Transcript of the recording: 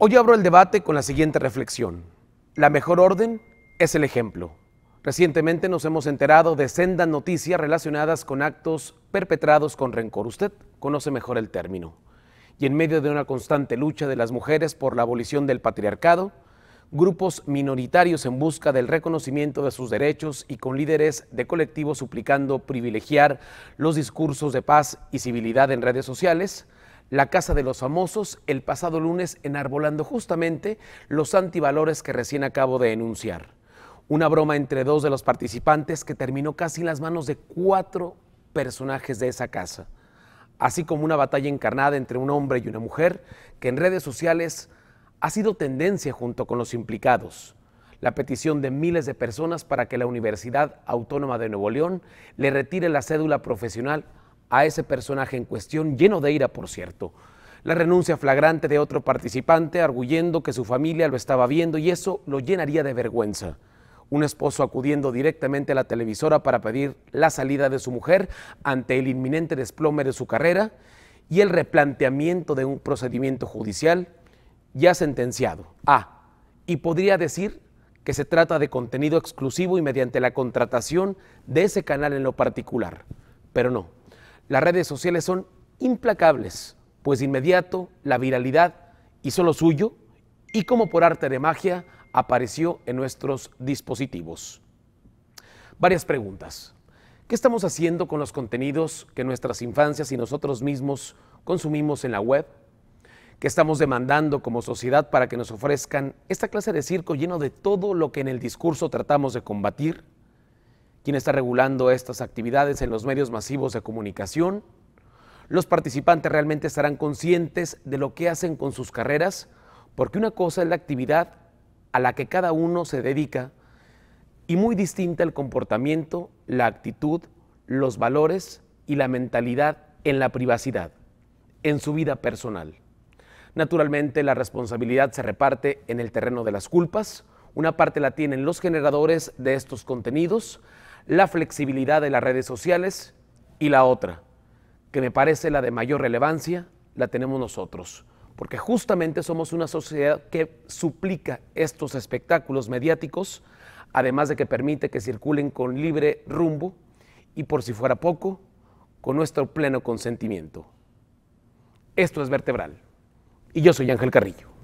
Hoy abro el debate con la siguiente reflexión. La mejor orden es el ejemplo. Recientemente nos hemos enterado de sendas noticias relacionadas con actos perpetrados con rencor. Usted conoce mejor el término. Y en medio de una constante lucha de las mujeres por la abolición del patriarcado, grupos minoritarios en busca del reconocimiento de sus derechos y con líderes de colectivos suplicando privilegiar los discursos de paz y civilidad en redes sociales, la Casa de los Famosos el pasado lunes enarbolando justamente los antivalores que recién acabo de enunciar. Una broma entre dos de los participantes que terminó casi en las manos de cuatro personajes de esa casa, así como una batalla encarnada entre un hombre y una mujer que en redes sociales ha sido tendencia junto con los implicados. La petición de miles de personas para que la Universidad Autónoma de Nuevo León le retire la cédula profesional a ese personaje en cuestión, lleno de ira, por cierto. La renuncia flagrante de otro participante, arguyendo que su familia lo estaba viendo y eso lo llenaría de vergüenza. Un esposo acudiendo directamente a la televisora para pedir la salida de su mujer ante el inminente desplome de su carrera y el replanteamiento de un procedimiento judicial ya sentenciado. Ah, y podría decir que se trata de contenido exclusivo y mediante la contratación de ese canal en lo particular. Pero no, las redes sociales son implacables, pues de inmediato la viralidad hizo lo suyo y como por arte de magia apareció en nuestros dispositivos. Varias preguntas. ¿Qué estamos haciendo con los contenidos que nuestras infancias y nosotros mismos consumimos en la web? ¿Qué estamos demandando como sociedad para que nos ofrezcan esta clase de circo lleno de todo lo que en el discurso tratamos de combatir? ¿Quién está regulando estas actividades en los medios masivos de comunicación? ¿Los participantes realmente estarán conscientes de lo que hacen con sus carreras? Porque una cosa es la actividad a la que cada uno se dedica y muy distinta el comportamiento, la actitud, los valores y la mentalidad en la privacidad, en su vida personal. Naturalmente, la responsabilidad se reparte en el terreno de las culpas. Una parte la tienen los generadores de estos contenidos, la flexibilidad de las redes sociales y la otra, que me parece la de mayor relevancia, la tenemos nosotros, porque justamente somos una sociedad que suplica estos espectáculos mediáticos, además de que permite que circulen con libre rumbo y por si fuera poco, con nuestro pleno consentimiento. Esto es Vertebral y yo soy Ángel Carrillo.